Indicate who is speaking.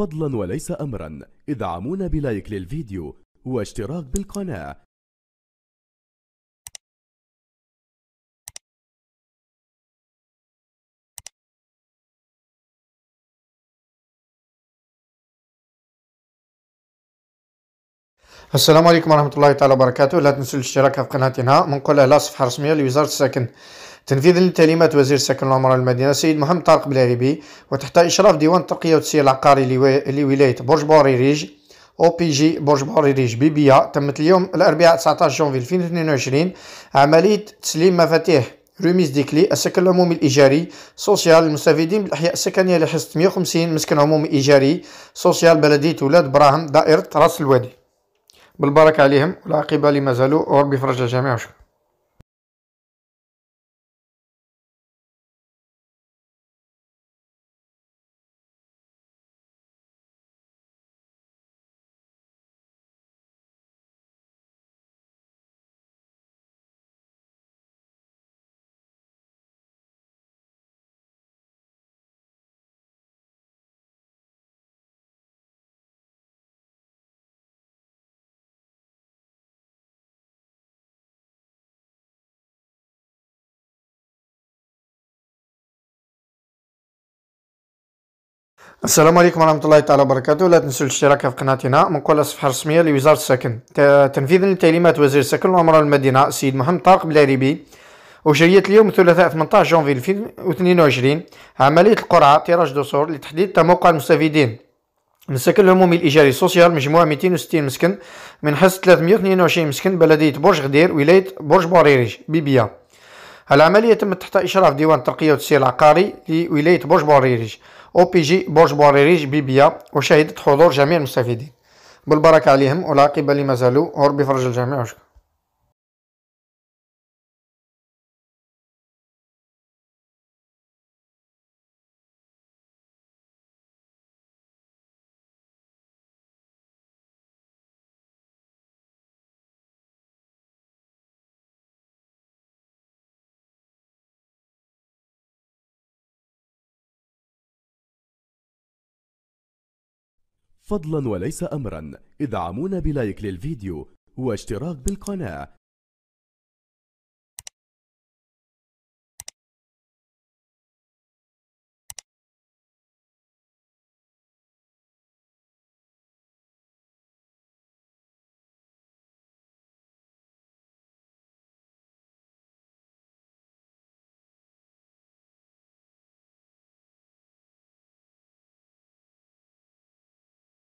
Speaker 1: فضلا وليس أمرا ادعمونا بلايك للفيديو واشتراك
Speaker 2: بالقناة
Speaker 3: السلام عليكم
Speaker 4: ورحمة الله تعالى وبركاته لا تنسوا الاشتراك في قناتنا منقل على صفحة رسمية لوزارة السكن تنفيذا لتعليمات وزير السكن والعمارة المدينه السيد محمد طارق بلاريبي وتحت إشراف ديوان الترقية والتسيير العقاري لولاية برج بوريريج او بي جي برج بوريريج بيبيا تمت اليوم الأربعاء 19 جونفي 2022 عملية تسليم مفاتيح روميز ديكلي السكن العمومي الايجاري سوسيال للمستفيدين بالاحياء السكنيه لحصه 150 مسكن عمومي ايجاري سوسيال بلديه ولاد براهم دائره راس الوادي بالبركه عليهم والعاقبه لما زالوا وربي يفرج الجميع وشكرا السلام عليكم ورحمة الله تعالى وبركاته لا تنسوا الاشتراك في قناتنا منقولة الصفحه الرسميه لوزارة السكن تنفيذا لتعليمات وزير السكن والعمران المدينة السيد محمد طارق بلاريبي وجريت اليوم الثلاثاء 18 جونفي 2022 عملية القرعة تيراج دوسور لتحديد تموقع المستفيدين من السكن العمومي الإيجاري سوسيال مجموعة 260 مسكن من حصة 322 مسكن بلدية برج غدير ولاية برج بوريريج بيبيا العملية تمت تحت إشراف ديوان الترقية والتسيير العقاري لولاية برج بوريريج أو بي جي برج بوريريج بيبيا وشهدت حضور جميع المستفيدين بالبركة عليهم والعاقبة لما زالوا
Speaker 3: وربي يفرج الجميع وشكرا
Speaker 2: فضلا وليس امرا ادعمونا بلايك للفيديو واشتراك بالقناة